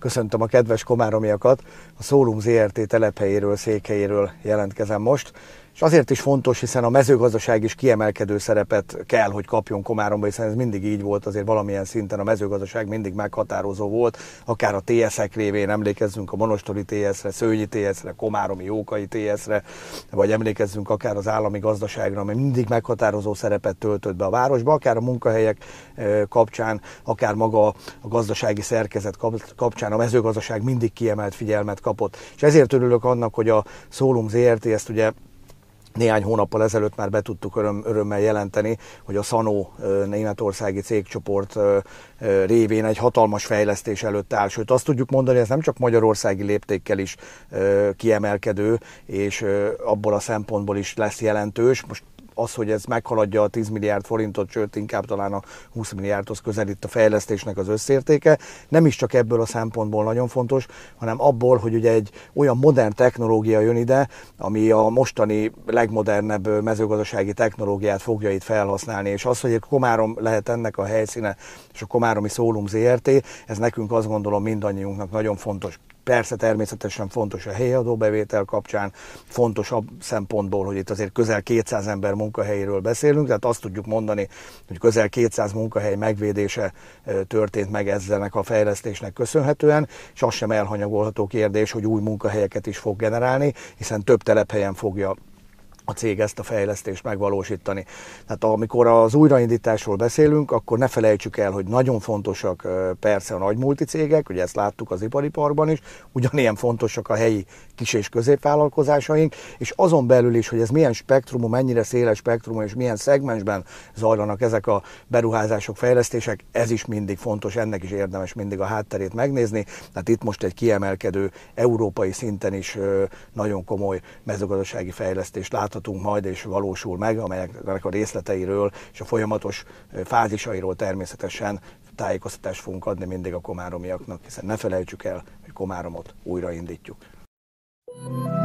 Köszöntöm a kedves komáromiakat, a Szólum ZRT telephelyéről, székhelyéről jelentkezem most. És azért is fontos, hiszen a mezőgazdaság is kiemelkedő szerepet kell, hogy kapjon Komáromba, hiszen ez mindig így volt, azért valamilyen szinten a mezőgazdaság mindig meghatározó volt, akár a TS-ek révén emlékezzünk a Monostori TS-re, Szőnyi TS-re, Komáromi Jókai TS-re, vagy emlékezzünk akár az állami gazdaságra, ami mindig meghatározó szerepet töltött be a városba, akár a munkahelyek eh, kapcsán, akár maga a gazdasági szerkezet kapcsán a mezőgazdaság mindig kiemelt figyelmet kapott. És ezért örülök annak, hogy a Szólum ZRT ezt ugye néhány hónappal ezelőtt már be tudtuk öröm, örömmel jelenteni, hogy a Szanó németországi cégcsoport révén egy hatalmas fejlesztés előtt áll. Sőt, azt tudjuk mondani, ez nem csak magyarországi léptékkel is kiemelkedő, és abból a szempontból is lesz jelentős. Most az, hogy ez meghaladja a 10 milliárd forintot, sőt inkább talán a 20 milliárdhoz közelít a fejlesztésnek az összértéke, nem is csak ebből a szempontból nagyon fontos, hanem abból, hogy ugye egy olyan modern technológia jön ide, ami a mostani legmodernebb mezőgazdasági technológiát fogja itt felhasználni, és az, hogy egy Komárom lehet ennek a helyszíne, és a Komáromi Szólum ZRT, ez nekünk azt gondolom mindannyiunknak nagyon fontos. Persze természetesen fontos a bevétel kapcsán, fontos a szempontból, hogy itt azért közel 200 ember munkahelyéről beszélünk, tehát azt tudjuk mondani, hogy közel 200 munkahely megvédése történt meg ezzelnek a fejlesztésnek köszönhetően, és az sem elhanyagolható kérdés, hogy új munkahelyeket is fog generálni, hiszen több telephelyen fogja a cég ezt a fejlesztést megvalósítani. Tehát amikor az újraindításról beszélünk, akkor ne felejtsük el, hogy nagyon fontosak persze a nagy multicégek, ugye ezt láttuk az ipari parkban is, ugyanilyen fontosak a helyi kis- és középvállalkozásaink, és azon belül is, hogy ez milyen spektrumú, mennyire széles spektrumú, és milyen szegmensben zajlanak ezek a beruházások, fejlesztések, ez is mindig fontos, ennek is érdemes mindig a hátterét megnézni. Tehát itt most egy kiemelkedő európai szinten is nagyon komoly mezőgazdasági fejlesztést látunk láthatunk majd és valósul meg, amelyeknek a részleteiről és a folyamatos fázisairól természetesen tájékoztatást fogunk adni mindig a komáromiaknak, hiszen ne felejtsük el, hogy Komáromot újraindítjuk. thank you